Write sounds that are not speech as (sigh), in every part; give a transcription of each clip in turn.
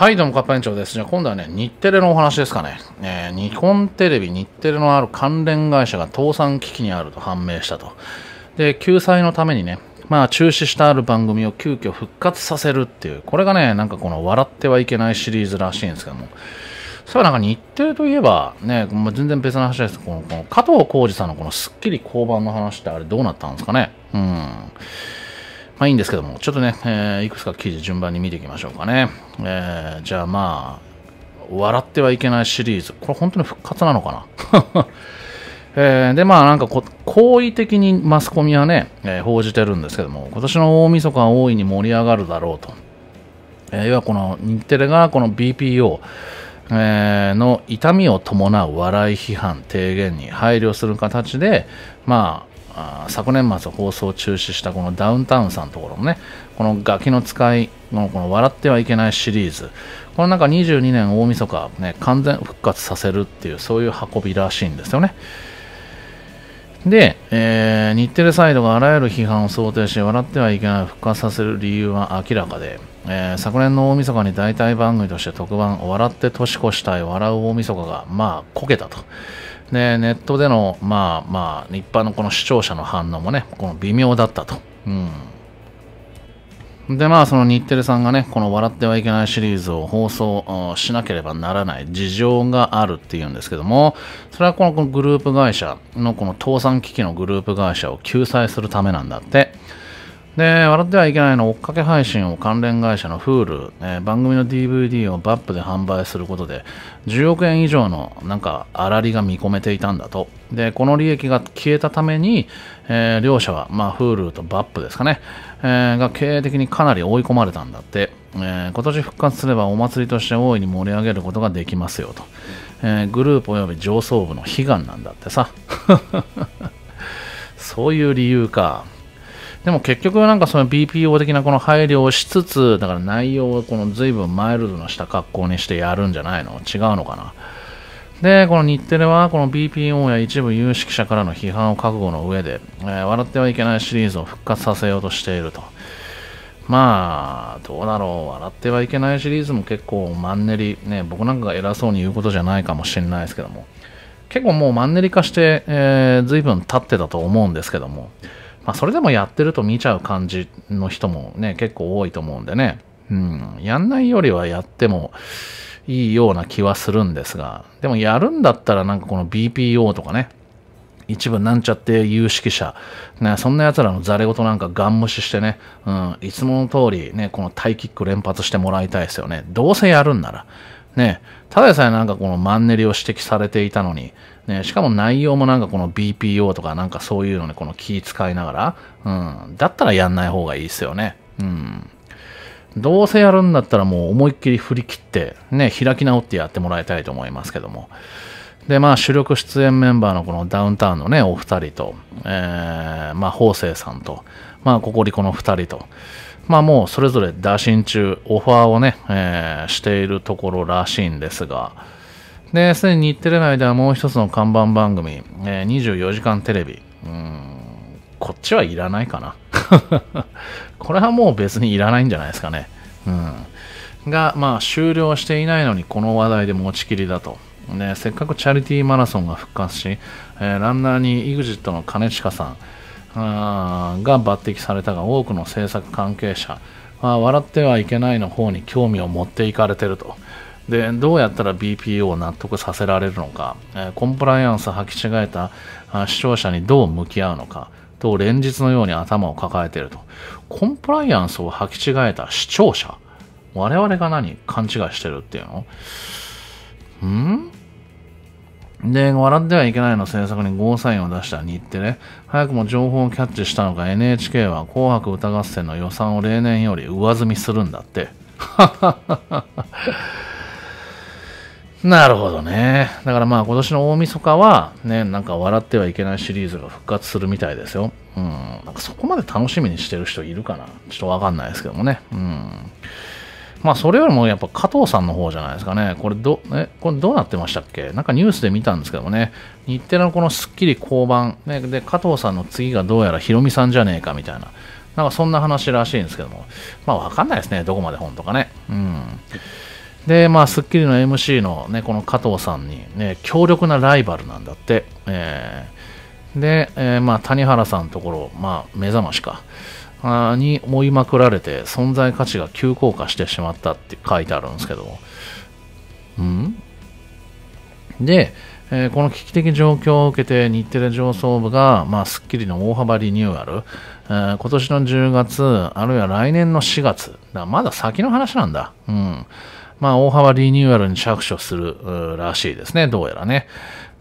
はい、どうも、カッパ園長です。じゃあ、今度はね、日テレのお話ですかね。えー、日本テレビ、日テレのある関連会社が倒産危機にあると判明したと。で、救済のためにね、まあ、中止したある番組を急遽復活させるっていう、これがね、なんかこの、笑ってはいけないシリーズらしいんですけども。そういなんか日テレといえば、ね、まあ、全然別の話ですこのこの加藤浩次さんのこの『すっきり交番の話ってあれどうなったんですかね。うん。まあいいんですけども、ちょっとね、えー、いくつか記事順番に見ていきましょうかね。えー、じゃあまあ、笑ってはいけないシリーズ。これ本当に復活なのかな (laughs) えー、で、まあなんかこ、好意的にマスコミはね、えー、報じてるんですけども、今年の大晦日は大いに盛り上がるだろうと。えー、要はこの日テレがこの BPO、えー、の痛みを伴う笑い批判、提言に配慮する形で、まあ、あ昨年末放送中止したこのダウンタウンさんのところのね、このガキの使いのこの笑ってはいけないシリーズ、この中22年大晦日ね、完全復活させるっていう、そういう運びらしいんですよね。で、えー、日テレサイドがあらゆる批判を想定し笑ってはいけない復活させる理由は明らかで、えー、昨年の大晦日に代替番組として特番「笑って年越したい笑う大晦日がまあこけたとね、ネットでのまあまあ一般のこの視聴者の反応もねこの微妙だったと、うん、でまあその日テレさんがねこの「笑ってはいけない」シリーズを放送しなければならない事情があるっていうんですけどもそれはこのグループ会社のこの倒産危機のグループ会社を救済するためなんだってで、笑ってはいけないの追っかけ配信を関連会社の Hulu、えー、番組の DVD をバップで販売することで、10億円以上のなんか粗利が見込めていたんだと。で、この利益が消えたために、えー、両社は、まあ、Hulu とバップですかね、えー、が経営的にかなり追い込まれたんだって、えー、今年復活すればお祭りとして大いに盛り上げることができますよと。えー、グループ及び上層部の悲願なんだってさ。(laughs) そういう理由か。でも結局なんかその BPO 的なこの配慮をしつつ、だから内容をこの随分マイルドなした格好にしてやるんじゃないの違うのかなで、この日テレは、この BPO や一部有識者からの批判を覚悟の上で、えー、笑ってはいけないシリーズを復活させようとしていると。まあ、どうだろう。笑ってはいけないシリーズも結構マンネリ、ね、僕なんかが偉そうに言うことじゃないかもしれないですけども、結構もうマンネリ化して、えー、随分経ってたと思うんですけども、まあ、それでもやってると見ちゃう感じの人もね、結構多いと思うんでね。うん、やんないよりはやってもいいような気はするんですが、でもやるんだったらなんかこの BPO とかね、一部なんちゃって有識者、ね、そんな奴らのザレ言なんかガン無視してね、うん、いつもの通りね、このタイキック連発してもらいたいですよね。どうせやるんなら。ね、ただでさえなんかこのマンネリを指摘されていたのに、ね、しかも内容もなんかこの BPO とかなんかそういうのにこの気使いながら、うん、だったらやんない方がいいですよね。うん。どうせやるんだったらもう思いっきり振り切って、ね、開き直ってやってもらいたいと思いますけども。で、まあ、主力出演メンバーのこのダウンタウンのね、お二人と、えー、まあ、法政さんと、まあ、ココリコの二人と、まあ、もうそれぞれ打診中、オファーをね、えー、しているところらしいんですが、で、すでに日テレ内ではもう一つの看板番組、えー、24時間テレビ。うん、こっちはいらないかな。(laughs) これはもう別にいらないんじゃないですかね。うん。が、まあ、終了していないのにこの話題で持ちきりだと。ね、せっかくチャリティーマラソンが復活し、えー、ランナーに EXIT の兼近さんあが抜擢されたが多くの制作関係者は笑ってはいけないの方に興味を持っていかれてると。でどうやったら BPO を納得させられるのか、えコンプライアンスを履き違えた視聴者にどう向き合うのかと連日のように頭を抱えているとコンプライアンスを履き違えた視聴者我々が何勘違いしてるっていうのんで、笑ってはいけないの制作にゴーサインを出した日テレ。早くも情報をキャッチしたのか NHK は紅白歌合戦の予算を例年より上積みするんだって。はははは。なるほどね。だからまあ今年の大晦日はね、なんか笑ってはいけないシリーズが復活するみたいですよ。うん。なんかそこまで楽しみにしてる人いるかなちょっとわかんないですけどもね。うん。まあそれよりもやっぱ加藤さんの方じゃないですかね。これど、え、これどうなってましたっけなんかニュースで見たんですけどもね。日テレのこのスッキリ交番、ね。で、加藤さんの次がどうやらヒロミさんじゃねえかみたいな。なんかそんな話らしいんですけども。まあわかんないですね。どこまで本とかね。うん。で、まあ、スッキリの MC のね、この加藤さんにね、強力なライバルなんだって。えー、で、えー、まあ、谷原さんのところ、まあ、目覚ましか。あに追いまくられて存在価値が急降下してしまったって書いてあるんですけど、うんで、えー、この危機的状況を受けて日テレ上層部が、まあ、スッキリの大幅リニューアル、今年の10月、あるいは来年の4月、だまだ先の話なんだ。うん。まあ、大幅リニューアルに着手するらしいですね、どうやらね。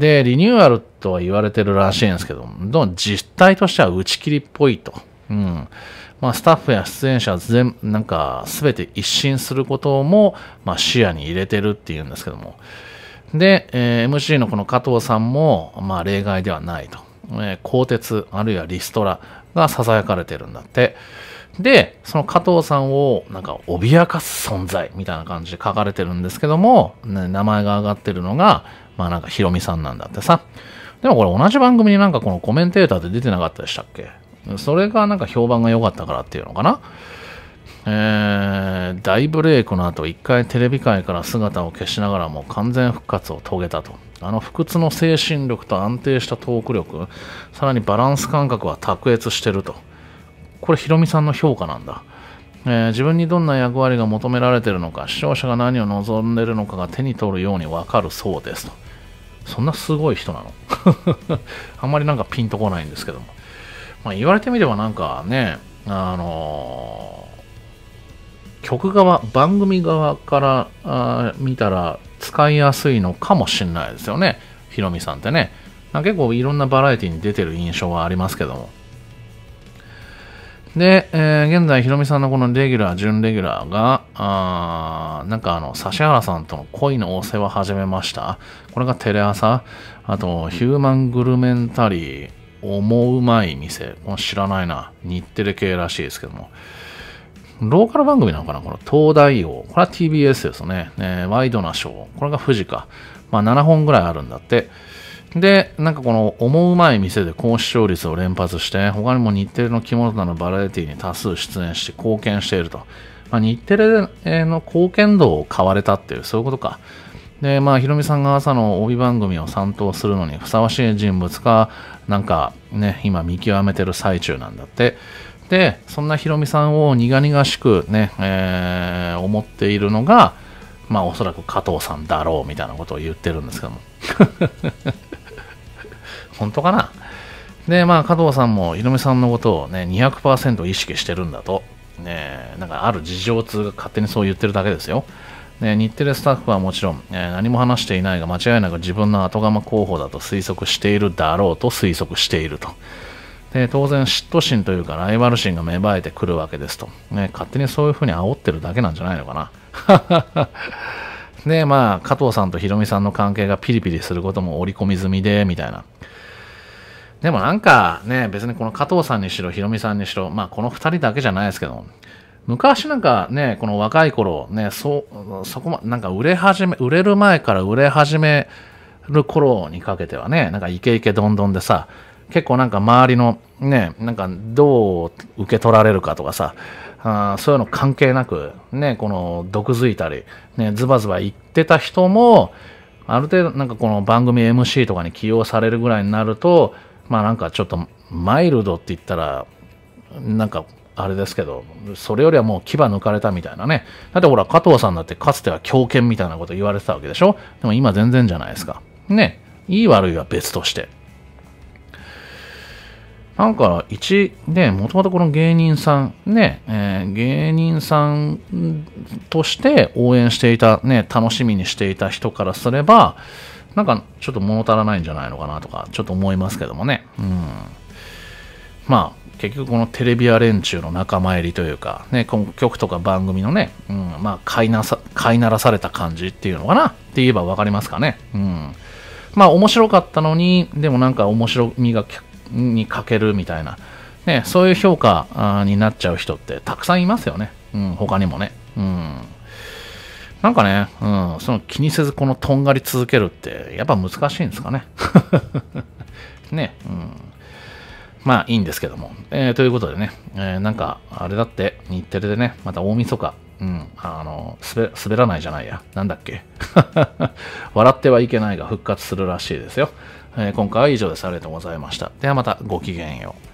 で、リニューアルとは言われてるらしいんですけど、ど実態としては打ち切りっぽいと。うん。まあ、スタッフや出演者全、なんか、すべて一新することも、まあ、視野に入れてるっていうんですけども。で、えー、MC のこの加藤さんも、まあ、例外ではないと。えー、鋼鉄、あるいはリストラ、が囁かれてるんだって。で、その加藤さんをなんか脅かす存在みたいな感じで書かれてるんですけども、ね、名前が上がってるのが、まあなんかヒロミさんなんだってさ。でもこれ同じ番組になんかこのコメンテーターで出てなかったでしたっけそれがなんか評判が良かったからっていうのかな。えー、大ブレイクの後、一回テレビ界から姿を消しながらも完全復活を遂げたと。あの不屈の精神力と安定したトーク力、さらにバランス感覚は卓越してると。これ、ヒロミさんの評価なんだ。えー、自分にどんな役割が求められてるのか、視聴者が何を望んでるのかが手に取るようにわかるそうですと。そんなすごい人なの (laughs) あんまりなんかピンとこないんですけども。まあ、言われてみればなんかね、あのー、曲側、番組側から見たら、使いやすいのかもしれないですよね。ヒロミさんってね。結構いろんなバラエティに出てる印象はありますけども。で、えー、現在、ヒロミさんのこのレギュラー、準レギュラーが、あーなんかあの、指原さんとの恋のお世話始めました。これがテレ朝。あと、ヒューマングルメンタリー、思うまい店。これ知らないな。日テレ系らしいですけども。ローカル番組なのかなこの東大王。これは TBS ですね。ねワイドなショー。これが富士か。まあ、7本ぐらいあるんだって。で、なんかこの思うまい店で高視聴率を連発して、他にも日テレの着物などのバラエティに多数出演して貢献していると。まあ、日テレの貢献度を買われたっていう、そういうことか。で、まあ、ヒロミさんが朝の帯番組を担当するのにふさわしい人物か、なんかね、今見極めてる最中なんだって。してそんなヒロミさんを苦々しくね、えー、思っているのがまあおそらく加藤さんだろうみたいなことを言ってるんですけども (laughs) 本当かなでまあ加藤さんもヒロミさんのことをね200%意識してるんだとねなんかある事情通が勝手にそう言ってるだけですよね、日テレスタッフはもちろん、えー、何も話していないが間違いなく自分の後釜候補だと推測しているだろうと推測していると。で当然嫉妬心というかライバル心が芽生えてくるわけですと、ね、勝手にそういうふうに煽ってるだけなんじゃないのかな (laughs) でまあ加藤さんとひろみさんの関係がピリピリすることも織り込み済みでみたいなでもなんかね別にこの加藤さんにしろひろみさんにしろまあこの2人だけじゃないですけど昔なんかね、この若い頃、ね、そ、そこま、なんか売れ始め、売れる前から売れ始める頃にかけてはね、なんかイケイケどんどんでさ、結構なんか周りのね、なんかどう受け取られるかとかさ、あそういうの関係なく、ね、この毒づいたり、ね、ズバズバ言ってた人も、ある程度なんかこの番組 MC とかに起用されるぐらいになると、まあなんかちょっとマイルドって言ったら、なんかあれですけど、それよりはもう牙抜かれたみたいなね。だってほら、加藤さんだってかつては狂犬みたいなこと言われてたわけでしょでも今全然じゃないですか。ね。いい悪いは別として。なんか一、ね、もともとこの芸人さん、ね、えー、芸人さんとして応援していた、ね、楽しみにしていた人からすれば、なんかちょっと物足らないんじゃないのかなとか、ちょっと思いますけどもね。うん。まあ、結局このテレビア連中の仲間入りというか、ね、この曲とか番組のね、うん、まあ、飼いなさ、飼いならされた感じっていうのかなって言えばわかりますかね。うん。まあ面白かったのに、でもなんか面白みがに欠けるみたいな、ね、そういう評価になっちゃう人ってたくさんいますよね。うん、他にもね。うん。なんかね、うん、その気にせずこのとんがり続けるって、やっぱ難しいんですかね。(laughs) ね、うん。まあいいんですけども。えー、ということでね、えー、なんか、あれだって、日テレでね、また大晦日、うん、あの、滑滑らないじゃないや。なんだっけ。(laughs) 笑ってはいけないが復活するらしいですよ。えー、今回は以上です。ありがとうございました。ではまた、ごきげんよう。